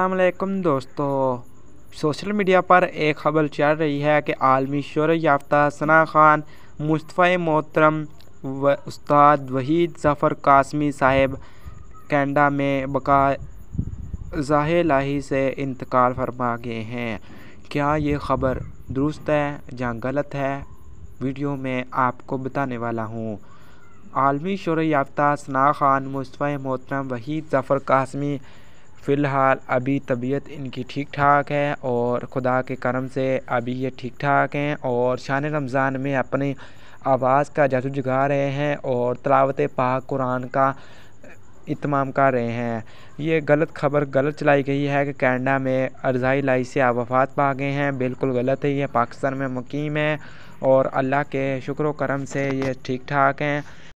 अल्लाम दोस्तों social media पर एक खबर चल रही है कि आलमी शोर याफ्ता सना खान मुस्तफ़ा मोहतरम व उस्ताद वहीद ज़फ़र कासमी साहेब कैनेडा में बका जाहे लाही से इंतकाल फरमा गए हैं क्या ये खबर दुरुस्त है या गलत है वीडियो में आपको बताने वाला हूँ आलमी शोर याफ्ता सना खान मुस्तफ़ा मोहतरम वहीद ज़फ़र कासमी फ़िलहाल अभी तबीयत इनकी ठीक ठाक है और खुदा के करम से अभी ये ठीक ठाक हैं और शान रमज़ान में अपनी आवाज़ का जादू जगा रहे हैं और तलावत पाक कुरान का इतमाम कर रहे हैं ये गलत खबर गलत चलाई गई है कि कैनेडा में अर्जाई लाई से आवाफात पा गए हैं बिल्कुल गलत है ये पाकिस्तान में मुकीम है और अल्लाह के शुक्र करम से ये ठीक ठाक हैं